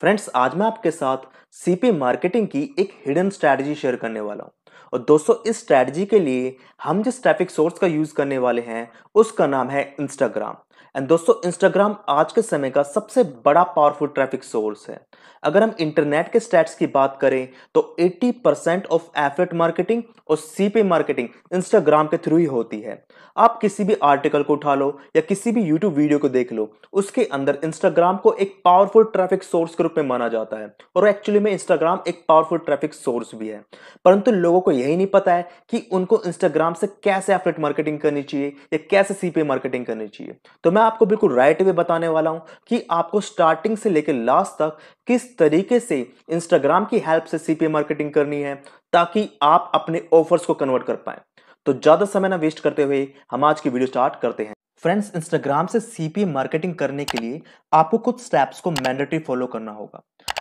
friends आज मैं आपके साथ सीपी मार्केटिंग की एक हिडन स्ट्रैटेजी शेयर करने वाला हूँ और दोस्तों इस स्ट्रैटेजी के लिए हम जिस ट्रैफिक सोर्स का यूज़ करने वाले हैं उसका नाम है इंस्टाग्राम एंड दोस्तों इंस्टाग्राम आज के समय का सबसे बड़ा पावरफुल ट्रैफिक सोर्स है अगर हम इंटरनेट के स्टैट्स की बात करें तो 80% ऑफ एफर्ट मार्केटिंग और सीपी मार्केटिंग इंस्टाग्राम के थ्रू ही होती है आप किसी भी आर्टिकल को उठा लो या किसी भी YouTube वीडियो को देख लो उसके अंदर Instagram को एक पावरफुल ट्रैफिक सोर्स के रूप में माना जाता है और एक्चुअली में Instagram एक पावरफुल ट्रैफिक सोर्स भी है परंतु लोगों को यही नहीं पता है कि उनको Instagram से कैसे एफलेट मार्केटिंग करनी चाहिए या कैसे सीपे मार्केटिंग करनी चाहिए तो मैं आपको बिल्कुल राइट वे बताने वाला हूँ कि आपको स्टार्टिंग से लेकर लास्ट तक किस तरीके से इंस्टाग्राम की हेल्प से सी मार्केटिंग करनी है ताकि आप अपने ऑफर्स को कन्वर्ट कर पाए तो ज़्यादा समय ना वेस्ट करते हुए हम आज की वीडियो स्टार्ट करते हैं फ्रेंड्स इंस्टाग्राम से सीपी मार्केटिंग करने के लिए आपको कुछ स्टेप्स को मैंडेटरी फॉलो करना होगा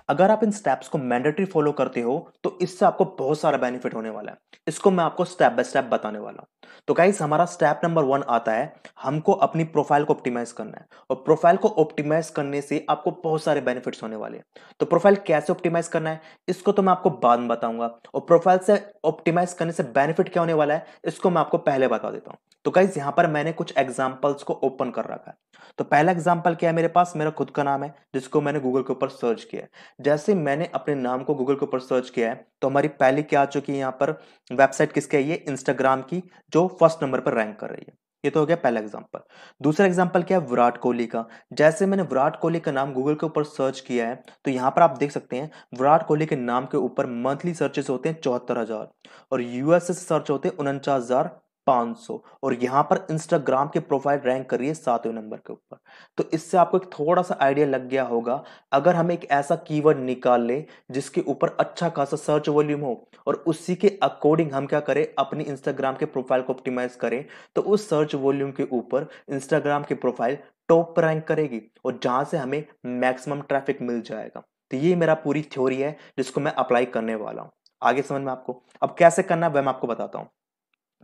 अगर आप इन स्टेप्स को मैंडेटरी फॉलो करते हो तो इससे आपको बहुत सारा बेनिफिट होने वाला है इसको मैं आपको स्टेप बाय स्टेप बताने वाला हूँ तो गाइस हमारा स्टेप नंबर वन आता है हमको अपनी प्रोफाइल को ऑप्टिमाइज करना है और प्रोफाइल को ऑप्टिमाइज करने से आपको बहुत सारे बेनिफिट्स होने वाले हैं तो प्रोफाइल कैसे ऑप्टिमाइज करना है इसको तो मैं आपको बाद में बताऊंगा और प्रोफाइल से ऑप्टिमाइज करने से बेनिफिट क्या होने वाला है इसको मैं आपको पहले बता देता हूँ तो गाइज यहाँ पर मैंने कुछ एग्जाम्पल्स को ओपन कर रखा है तो पहला एग्जाम्पल क्या है मेरे पास मेरा खुद का नाम है जिसको मैंने गूगल के ऊपर सर्च किया है जैसे मैंने अपने नाम को गूगल के ऊपर सर्च किया है तो हमारी पहली क्या आ चुकी है यहाँ पर वेबसाइट किसकी है ये इंस्टाग्राम की जो जो फर्स्ट नंबर पर रैंक कर रही है ये तो हो गया पहला एग्जाम्पल दूसरा एग्जाम्पल क्या है विराट कोहली का जैसे मैंने विराट कोहली का नाम गूगल के ऊपर सर्च किया है तो यहाँ पर आप देख सकते हैं विराट कोहली के नाम के ऊपर मंथली सर्चेस होते हैं चौहत्तर हजार और यूएसए से सर्च होते हैं उनचास हजार 500 और यहाँ पर इंस्टाग्राम के प्रोफाइल रैंक कर रही है सातवें नंबर के ऊपर तो इससे आपको एक थोड़ा सा आइडिया लग गया होगा अगर हम एक ऐसा कीवर्ड निकाल लें जिसके ऊपर अच्छा खासा सर्च वॉल्यूम हो और उसी के अकॉर्डिंग हम क्या करें अपनी इंस्टाग्राम के प्रोफाइल को ऑप्टिमाइज करें तो उस सर्च वॉल्यूम के ऊपर इंस्टाग्राम की प्रोफाइल टॉप रैंक करेगी और जहाँ से हमें मैक्सिमम ट्रैफिक मिल जाएगा तो ये मेरा पूरी थ्योरी है जिसको मैं अप्लाई करने वाला हूँ आगे समझ में आपको अब कैसे करना है वह मैं आपको बताता हूँ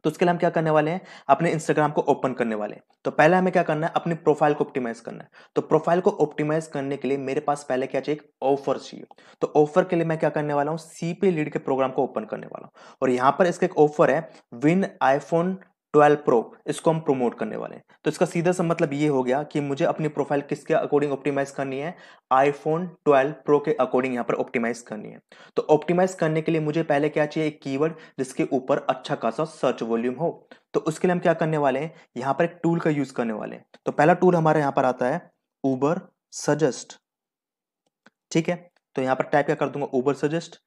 तो उसके लिए हम क्या करने वाले हैं अपने इंस्टाग्राम को ओपन करने वाले हैं तो पहले हमें क्या करना है अपनी प्रोफाइल को ऑप्टिमाइज करना है तो प्रोफाइल को ऑप्टिमाइज करने के लिए मेरे पास पहले क्या चाहिए ऑफर चाहिए तो ऑफर के लिए मैं क्या करने वाला हूँ सीपी लीड के प्रोग्राम को ओपन करने वाला हूँ और यहाँ पर इसका एक ऑफर है विन आईफोन ट्वेल्व प्रो इसको हम प्रोमोट करने वाले हैं तो इसका सीधा सा मतलब ये हो गया कि मुझे अपनी प्रोफाइल किसके अकॉर्डिंग ऑप्टिमाइज करनी है आईफोन 12 प्रो के अकॉर्डिंग यहाँ पर ऑप्टिमाइज करनी है तो ऑप्टिमाइज करने के लिए मुझे पहले क्या चाहिए एक कीवर्ड जिसके ऊपर अच्छा खासा सर्च वॉल्यूम हो तो उसके लिए हम क्या करने वाले हैं यहाँ पर एक टूल का यूज करने वाले हैं तो पहला टूल हमारे यहाँ पर आता है ऊबर सजेस्ट ठीक है तो यहाँ पर टाइप क्या कर दूंगा ऊबर सजेस्ट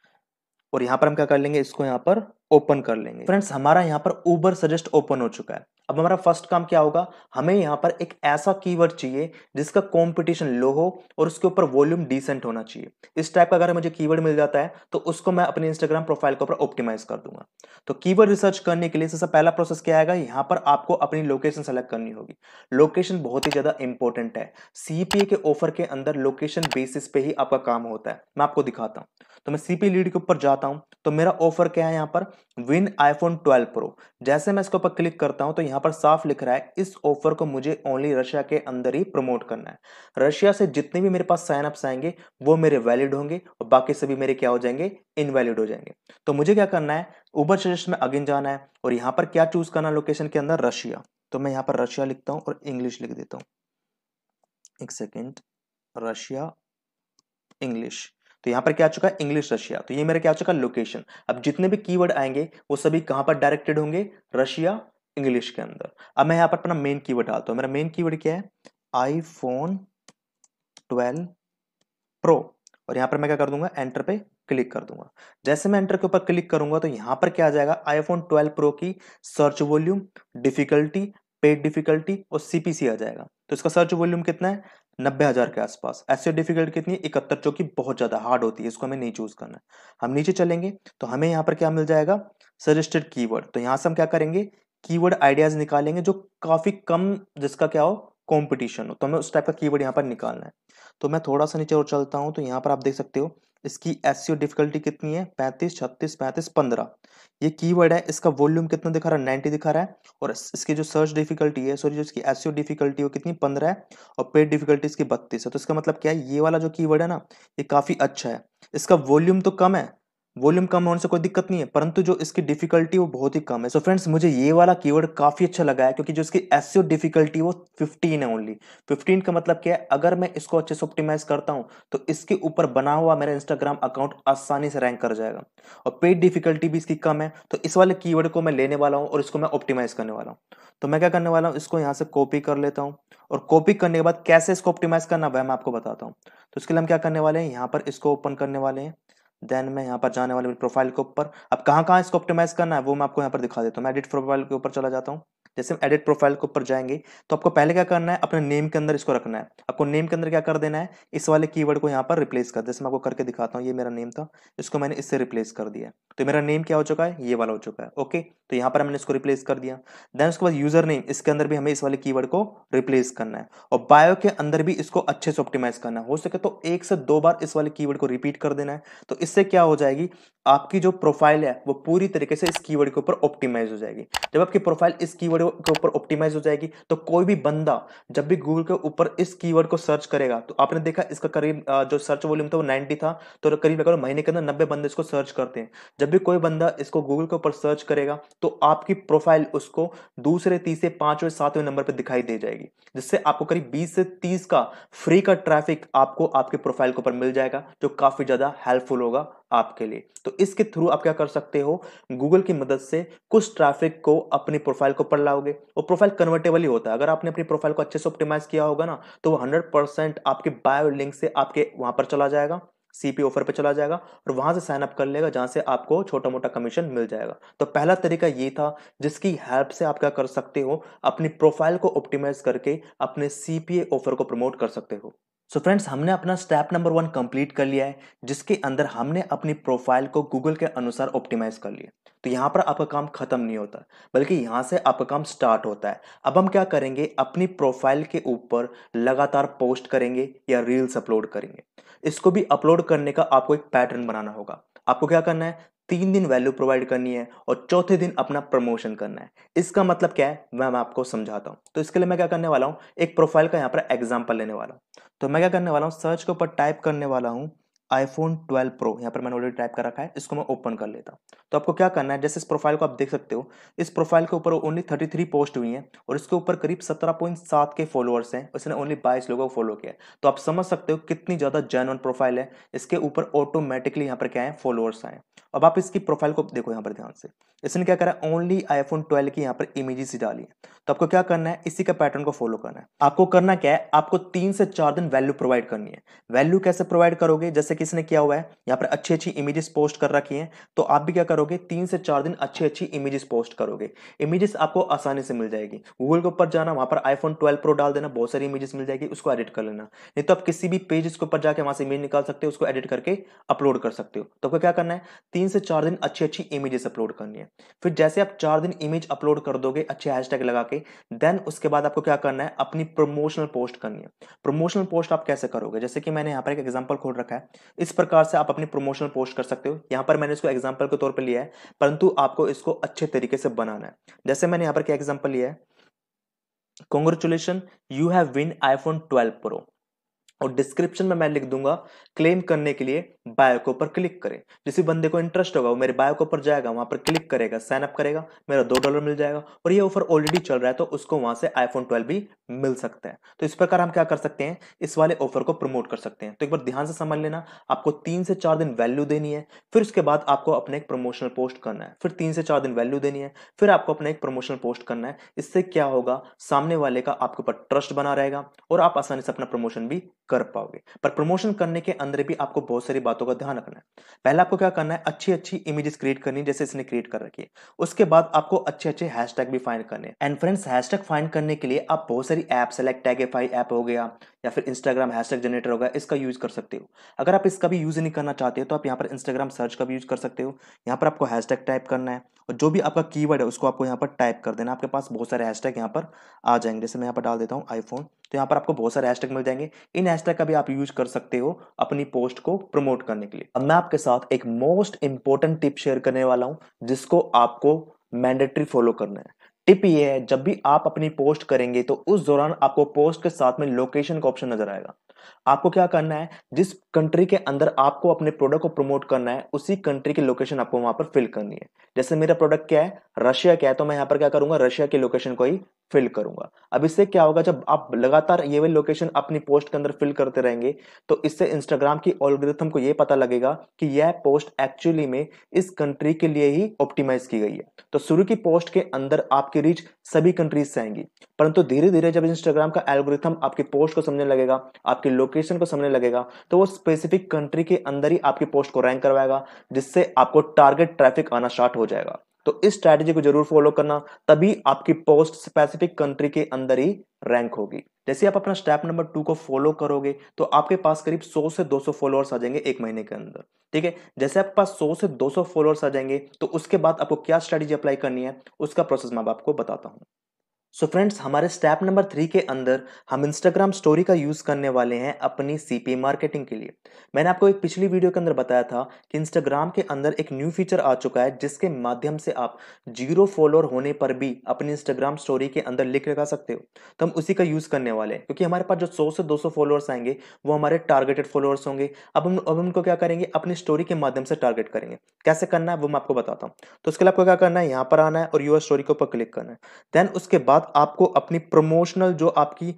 और यहाँ पर हम क्या कर लेंगे इसको यहाँ पर ओपन कर लेंगे फ्रेंड्स हमारा यहाँ पर ऊबर सजेस्ट ओपन हो चुका है अब हमारा फर्स्ट काम क्या होगा हमें यहाँ पर एक ऐसा कीवर्ड चाहिए जिसका कंपटीशन लो हो और उसके ऊपर वॉल्यूम डिसेंट होना चाहिए इस टाइप का अगर मुझे कीवर्ड मिल जाता है तो उसको मैं अपने इंस्टाग्राम प्रोफाइल के ऊपर ऑप्टिमाइज कर दूंगा तो कीवर्ड रिसर्च करने के लिए सबसे पहला प्रोसेस क्या आएगा यहाँ पर आपको अपनी लोकेशन सेलेक्ट करनी होगी लोकेशन बहुत ही ज्यादा इंपॉर्टेंट है सीपीए के ऑफर के अंदर लोकेशन बेसिस पे ही आपका काम होता है मैं आपको दिखाता हूँ तो मैं सीपी लीड के ऊपर जाता हूँ तो मेरा ऑफर क्या है यहाँ पर विन आईफोन 12 प्रो जैसे मैं इसके ऊपर क्लिक करता हूं तो यहां पर साफ लिख रहा है इस ऑफर को मुझे ओनली रशिया के अंदर ही प्रमोट करना है रशिया से जितने भी मेरे पास साइनअप्स आएंगे वो मेरे वैलिड होंगे और बाकी सभी मेरे क्या हो जाएंगे इनवैलिड हो जाएंगे तो मुझे क्या करना है उबर सजेस्ट में अगेन जाना है और यहाँ पर क्या चूज करना लोकेशन के अंदर रशिया तो मैं यहाँ पर रशिया लिखता हूँ और इंग्लिश लिख देता हूँ एक सेकेंड रशिया इंग्लिश तो यहां पर क्या आ चुका है इंग्लिश रशिया तो ये मेरा क्या आ चुका है लोकेशन अब जितने भी कीवर्ड आएंगे वो सभी कहां पर डायरेक्टेड होंगे रशिया इंग्लिश के अंदर अब मैं यहां पर अपना मेन कीवर्ड डालता हूं मेरा मेन कीवर्ड क्या है आईफोन 12 प्रो और यहां पर मैं क्या कर दूंगा एंटर पे क्लिक कर दूंगा जैसे मैं एंटर के ऊपर क्लिक करूंगा तो यहां पर क्या आ जाएगा आईफोन 12 प्रो की search volume difficulty paid difficulty और सीपीसी आ जाएगा तो इसका सर्च वॉल्यूम कितना है नब्बे हज़ार के आसपास ऐसे डिफिकल्ट कितनी इकहत्तर जो कि बहुत ज़्यादा हार्ड होती है इसको हमें नहीं चूज़ करना हम नीचे चलेंगे तो हमें यहाँ पर क्या मिल जाएगा सजेस्टेड कीवर्ड तो यहाँ से हम क्या करेंगे कीवर्ड आइडियाज़ निकालेंगे जो काफ़ी कम जिसका क्या हो कॉम्पिटिशन हो तो हमें उस टाइप का कीवर्ड यहाँ पर निकालना है तो मैं थोड़ा सा नीचे और चलता हूँ तो यहाँ पर आप देख सकते हो इसकी एस डिफिकल्टी कितनी है पैंतीस छत्तीस पैंतीस पंद्रह ये कीवर्ड है इसका वॉल्यूम कितना दिखा रहा है नाइन्टी दिखा रहा है और इसकी जो सर्च डिफिकल्टी है सॉरी जो इसकी एस डिफिकल्टी है कितनी पंद्रह है और पेड डिफिकल्टी इसकी बत्तीस है तो इसका मतलब क्या है ये वाला जो कीवर्ड है ना ये काफ़ी अच्छा है इसका वॉल्यूम तो कम है वॉल्यूम कम होने से कोई दिक्कत नहीं है परंतु जो इसकी डिफिकल्टी वो बहुत ही कम है सो so फ्रेंड्स मुझे ये वाला कीवर्ड काफी अच्छा लगा है क्योंकि जो इसकी एस डिफिकल्टी वो 15 है ओनली 15 का मतलब क्या है अगर मैं इसको अच्छे से ऑप्टिमाइज करता हूँ तो इसके ऊपर बना हुआ मेरा इंस्टाग्राम अकाउंट आसानी से रैंक कर जाएगा और पेड डिफिकल्टी भी इसकी कम है तो इस वाले की को मैं लेने वाला हूँ और इसको मैं ऑप्टिमाइज करने वाला हूँ तो मैं क्या करने वाला हूँ इसको यहाँ से कॉपी कर लेता हूँ और कॉपी करने के बाद कैसे इसको ऑप्टिमाइज करना वह मैं आपको बताता हूँ तो इसके लिए हम क्या करने वाले हैं यहाँ पर इसको ओपन करने वाले हैं देन मैं यहाँ पर जाने वाले प्रोफाइल के ऊपर अब कहाँ कहाँ इसको ऑप्टिमाइज करना है वो मैं आपको यहाँ पर दिखा देता हूँ मैं एडिट प्रोफाइल के ऊपर चला जाता हूँ जैसे हम एडिट प्रोफाइल के ऊपर जाएंगे तो आपको पहले क्या करना है अपने नेम के अंदर इसको रखना है आपको नेम के अंदर क्या कर देना है इस वाले कीवर्ड को यहाँ पर रिप्लेस कर जैसे मैं आपको करके दिखाता हूँ ये मेरा नेम था इसको मैंने इससे रिप्लेस कर दिया तो मेरा नेम क्या हो चुका है ये वाला हो चुका है ओके तो यहाँ पर मैंने इसको रिप्लेस कर दिया देन उसके बाद यूजर नेम इसके अंदर भी हमें इस वाले की को रिप्लेस करना है और बायो के अंदर भी इसको अच्छे से ऑप्टिमाइज करना है हो सके तो एक से दो बार इस वाले की को रिपीट कर देना है तो इससे क्या हो जाएगी आपकी जो प्रोफाइल है वो पूरी तरीके से इस कीवर्ड के ऊपर ऑप्टिमाइज हो जाएगी जब आपकी प्रोफाइल इस कीवर्ड के ऊपर ऑप्टिमाइज हो जाएगी तो कोई भी बंदा जब भी गूगल के ऊपर इस कीवर्ड को सर्च करेगा तो आपने देखा इसका करीब जो सर्च वॉल्यूम था वो नाइन्टी था तो करीब अगर महीने के अंदर नब्बे बंदे इसको सर्च करते हैं जब भी कोई बंदा इसको गूगल के ऊपर सर्च करेगा तो आपकी प्रोफाइल उसको दूसरे तीसरे पांचवें सातवें नंबर पर दिखाई दे जाएगी जिससे आपको करीब बीस से तीस का फ्री का ट्रैफिक आपको आपके प्रोफाइल के ऊपर मिल जाएगा जो काफी ज्यादा हेल्पफुल होगा आपके लिए तो इसके थ्रू आप क्या कर सकते हो गूगल की मदद से कुछ ट्रैफिक को अपनी प्रोफाइल को पढ़ लाओगे और प्रोफाइल कन्वर्टेबल ही होता है अगर आपने अपनी प्रोफाइल को अच्छे से ऑप्टिमाइज किया होगा ना तो वो हंड्रेड परसेंट आपके बायो लिंक से आपके वहां पर चला जाएगा सीपी ऑफर पे चला जाएगा और वहां से साइन अप कर लेगा जहां से आपको छोटा मोटा कमीशन मिल जाएगा तो पहला तरीका ये था जिसकी हेल्प से आप क्या कर सकते हो अपनी प्रोफाइल को ऑप्टिमाइज करके अपने सीपीए ऑफर को प्रमोट कर सकते हो सो so फ्रेंड्स हमने अपना स्टेप नंबर वन कंप्लीट कर लिया है जिसके अंदर हमने अपनी प्रोफाइल को गूगल के अनुसार ऑप्टिमाइज कर लिया तो यहाँ पर आपका काम खत्म नहीं होता बल्कि यहाँ से आपका काम स्टार्ट होता है अब हम क्या करेंगे अपनी प्रोफाइल के ऊपर लगातार पोस्ट करेंगे या रील्स अपलोड करेंगे इसको भी अपलोड करने का आपको एक पैटर्न बनाना होगा आपको क्या करना है तीन दिन वैल्यू प्रोवाइड करनी है और चौथे दिन अपना प्रमोशन करना है इसका मतलब क्या है मैं आपको समझाता हूँ तो इसके लिए मैं क्या करने वाला हूँ एक प्रोफाइल का यहाँ पर एग्जाम्पल लेने वाला हूँ तो मैं क्या करने वाला हूँ सर्च के ऊपर टाइप करने वाला हूँ आईफोन 12 प्रो यहाँ पर मैंने ऑलरेडी टाइप कर रखा है इसको मैं ओपन कर लेता हूँ तो आपको क्या करना है जैसे इस प्रोफाइल को आप देख सकते हो इस प्रोफाइल के ऊपर ओनली 33 पोस्ट हुई हैं और इसके ऊपर करीब 17.7 के फॉलोअर्स हैं इसने ओनली 22 लोगों को फॉलो किया है तो आप समझ सकते हो कितनी ज़्यादा जेनवन प्रोफाइल है इसके ऊपर ऑटोमेटिकली यहाँ पर क्या है फॉलोअर्स आए अब आप इसकी प्रोफाइल को देखो यहाँ पर ध्यान से इसने क्या करा ओनली आईफोन ट्वेल्व की यहाँ पर इमेजेस ही डाली है तो आपको क्या करना है इसी का पैटर्न को फॉलो करना है आपको करना क्या है आपको तीन से चार दिन वैल्यू प्रोवाइड करनी है वैल्यू कैसे प्रोवाइड करोगे जैसे किसी ने किया हुआ है यहाँ पर अच्छी अच्छी इमेजेस पोस्ट कर रखी हैं तो आप भी क्या करोगे तीन से चार दिन अच्छी अच्छी इमेजेस पोस्ट करोगे इमेजेस आपको आसानी से मिल जाएगी गूगल के ऊपर जाना वहाँ पर आईफोन ट्वेल्व प्रो डाल देना बहुत सारी इमेजेस मिल जाएगी उसको एडिट कर लेना नहीं तो आप किसी भी पेज के ऊपर जाकर वहाँ से इमेज निकाल सकते हो उसको एडिट करके अपलोड कर सकते हो तो आपको क्या करना है तीन से चार दिन अच्छी अच्छी इमेजेस अपलोड करनी है फिर जैसे आप चार दिन इमेज अपलोड कर दोगे अच्छे हैश लगा के देन उसके बाद आपको क्या करना है अपनी प्रमोशनल पोस्ट करनी है प्रमोशनल पोस्ट आप कैसे करोगे जैसे कि मैंने यहाँ पर एक एग्जाम्पल खोल रखा है इस प्रकार से आप अपनी प्रमोशनल पोस्ट कर सकते हो यहाँ पर मैंने इसको एग्जाम्पल के तौर पर लिया है परंतु आपको इसको अच्छे तरीके से बनाना है जैसे मैंने यहाँ पर क्या एग्जाम्पल लिया है congratulation you have win iPhone twelve pro और डिस्क्रिप्शन में मैं लिख दूंगा क्लेम करने के लिए बायो के ऊपर क्लिक करें जिस बंदे को इंटरेस्ट होगा वो मेरे बायो के ऊपर जाएगा वहां पर क्लिक करेगा साइन अप करेगा मेरा दो डॉलर मिल जाएगा और ये ऑफर ऑलरेडी चल रहा है तो उसको वहां से आईफोन 12 भी मिल सकता है तो इस प्रकार हम क्या कर सकते हैं इस वाले ऑफर को प्रमोट कर सकते हैं तो एक बार ध्यान से समझ लेना आपको तीन से चार दिन वैल्यू देनी है फिर उसके बाद आपको अपने एक प्रमोशनल पोस्ट करना है फिर तीन से चार दिन वैल्यू देनी है फिर आपको अपने एक प्रमोशनल पोस्ट करना है इससे क्या होगा सामने वाले का आपके ऊपर ट्रस्ट बना रहेगा और आप आसानी से अपना प्रमोशन भी कर पाओगे पर प्रमोशन करने के अंदर भी आपको बहुत सारी बात बातों का ध्यान रखना है पहले आपको क्या करना है अच्छी अच्छी इमेजेस क्रिएट करनी जैसे इसने क्रिएट कर रखी है उसके बाद आपको अच्छे अच्छे हैशटैग भी फाइंड करने एंड फ्रेंड्स हैशटैग फाइंड करने के लिए आप बहुत सारी ऐप्स लाइक टैगेफाई ऐप हो गया या फिर इंस्टाग्राम हैशटैग जनरेटर होगा इसका यूज कर सकते हो अगर आप इसका भी यूज नहीं करना चाहते हो तो आप यहाँ पर इंस्टाग्राम सर्च का भी यूज कर सकते हो यहाँ पर आपको हैशटैग टाइप करना है और जो भी आपका कीवर्ड है उसको आपको यहाँ पर टाइप कर देना आपके पास बहुत सारे हैशटैग यहाँ पर आ जाएंगे जैसे मैं यहाँ पर डाल देता हूँ आईफोन तो यहाँ पर आपको बहुत सारे हैशटैग मिल जाएंगे इन हैशटैग का भी आप यूज कर सकते हो अपनी पोस्ट को प्रमोट करने के लिए अब मैं आपके साथ एक मोस्ट इंपॉर्टेंट टिप शेयर करने वाला हूँ जिसको आपको मैंडेटरी फॉलो करना है टिप ये है जब भी आप अपनी पोस्ट करेंगे तो उस दौरान आपको पोस्ट के साथ में लोकेशन का ऑप्शन नजर आएगा आपको क्या करना है जिस कंट्री के अंदर आपको अपने प्रोडक्ट को प्रमोट करना है उसी कंट्री की लोकेशन आपको वहां पर फिल करनी है जैसे मेरा प्रोडक्ट क्या है रशिया क्या है तो मैं यहाँ पर क्या करूंगा रशिया की लोकेशन को ही फिल करूंगा अब इससे क्या होगा जब आप लगातार ये वाली लोकेशन अपनी पोस्ट के अंदर फिल करते रहेंगे तो इससे इंस्टाग्राम की ऑलग्रिथम को ये पता लगेगा कि यह पोस्ट एक्चुअली में इस कंट्री के लिए ही ऑप्टिमाइज की गई है तो शुरू की पोस्ट के अंदर आपकी रीच सभी कंट्रीज से आएंगी परंतु धीरे धीरे जब इंस्टाग्राम का एल्गोरिथम आपकी पोस्ट को समझने लगेगा आपकी लोकेशन लोकेशन को समझने लगेगा तो वो स्पेसिफिक कंट्री के अंदर ही आपकी पोस्ट को रैंक करवाएगा जिससे आपको टारगेट ट्रैफिक आना स्टार्ट हो जाएगा तो इस स्ट्रैटेजी को जरूर फॉलो करना तभी आपकी पोस्ट स्पेसिफिक कंट्री के अंदर ही रैंक होगी जैसे आप अपना स्टेप नंबर टू को फॉलो करोगे तो आपके पास करीब 100 से 200 सौ फॉलोअर्स आ जाएंगे एक महीने के अंदर ठीक है जैसे आपके पास 100 से 200 सौ फॉलोअर्स आ जाएंगे तो उसके बाद आपको क्या स्ट्रैटेजी अप्लाई करनी है उसका प्रोसेस मैं आपको बताता हूँ सो so फ्रेंड्स हमारे स्टेप नंबर थ्री के अंदर हम इंस्टाग्राम स्टोरी का यूज़ करने वाले हैं अपनी सीपी मार्केटिंग के लिए मैंने आपको एक पिछली वीडियो के अंदर बताया था कि इंस्टाग्राम के अंदर एक न्यू फीचर आ चुका है जिसके माध्यम से आप जीरो फॉलोअर होने पर भी अपनी इंस्टाग्राम स्टोरी के अंदर लिख लगा सकते हो तो हम उसी का यूज़ करने वाले हैं क्योंकि हमारे पास जो सौ से दो फॉलोअर्स आएंगे वो हमारे टारगेटेड फॉलोअर्स होंगे अब हम अब उनको क्या करेंगे अपनी स्टोरी के माध्यम से टारगेट करेंगे कैसे करना है वो मैं आपको बताता हूँ तो उसके लिए आपको क्या करना है यहाँ पर आना है और यूर स्टोरी के ऊपर क्लिक करना है देन उसके बाद आपको अपनी प्रमोशनल जो आपकी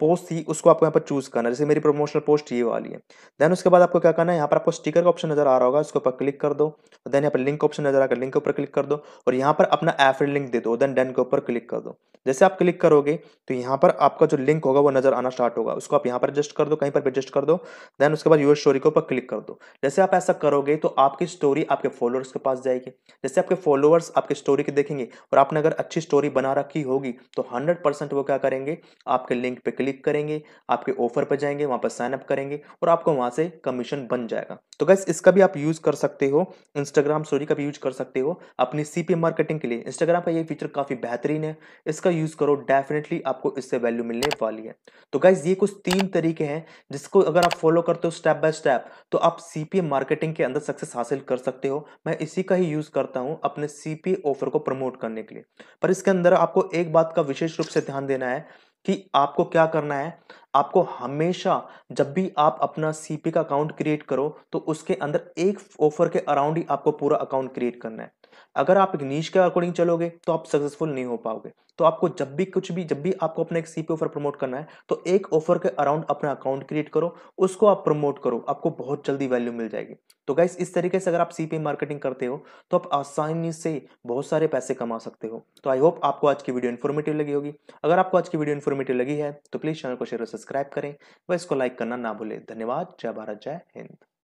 पोस्ट थी उसको आपको यहाँ पर चूज करना जैसे मेरी प्रमोशनल पोस्ट ये वाली है देन उसके बाद आपको क्या करना है यहाँ पर आपको स्टिकर का ऑप्शन नजर आ रहा होगा उसके ऊपर क्लिक कर दो देन यहाँ पर लिंक ऑप्शन नजर आकर लिंक के ऊपर क्लिक कर दो और यहाँ पर अपना एफिल लिंक दे दो देन डेन के ऊपर क्लिक कर दो जैसे आप क्लिक करोगे तो यहाँ पर आपका जो लिंक होगा वो नजर आना स्टार्ट होगा उसको आप यहाँ पर एडजस्ट कर दो कहीं पर भी एडजस्ट कर दो देन उसके बाद यूर स्टोरी के ऊपर क्लिक कर दो जैसे आप ऐसा करोगे तो आपकी स्टोरी आपके फॉलोअर्स के पास जाएगी जैसे आपके फॉलोअर्स आपके स्टोरी के देखेंगे और आपने अगर अच्छी स्टोरी बना रखी होगी होगी तो 100 परसेंट वो क्या करेंगे आपके लिंक पे क्लिक करेंगे आपके ऑफर पे जाएंगे वहां पर साइनअप करेंगे और आपको वहां से कमीशन बन जाएगा तो गैस इसका भी आप यूज़ कर सकते हो इंस्टाग्राम स्टोरी का भी यूज कर सकते हो अपनी सी मार्केटिंग के लिए इंस्टाग्राम का ये फीचर काफ़ी बेहतरीन है इसका यूज़ करो डेफिनेटली आपको इससे वैल्यू मिलने वाली है तो गैस ये कुछ तीन तरीके हैं जिसको अगर आप फॉलो करते हो स्टेप बाय स्टेप तो आप सी मार्केटिंग के अंदर सक्सेस हासिल कर सकते हो मैं इसी का ही यूज़ करता हूँ अपने सीपी ऑफर को प्रमोट करने के लिए पर इसके अंदर आपको एक बात का विशेष रूप से ध्यान देना है कि आपको क्या करना है आपको हमेशा जब भी आप अपना सीपी का अकाउंट क्रिएट करो तो उसके अंदर एक ऑफर के अराउंड ही आपको पूरा अकाउंट क्रिएट करना है अगर आप एक नीच के अकॉर्डिंग चलोगे तो आप सक्सेसफुल नहीं हो पाओगे तो आपको जब भी कुछ भी जब भी आपको अपना एक सी ऑफर प्रमोट करना है तो एक ऑफर के अराउंड अपना अकाउंट क्रिएट करो उसको आप प्रमोट करो आपको बहुत जल्दी वैल्यू मिल जाएगी तो गाइस इस तरीके से अगर आप सीपी मार्केटिंग करते हो तो आप आसानी से बहुत सारे पैसे कमा सकते हो तो आई होप आपको आज की वीडियो इन्फॉर्मेटिव लगी होगी अगर आपको आज की वीडियो इन्फॉर्मेटिव लगी है तो प्लीज़ चैनल को शेयर और सब्सक्राइब करें व इसको लाइक करना ना भूलें धन्यवाद जय भारत जय हिंद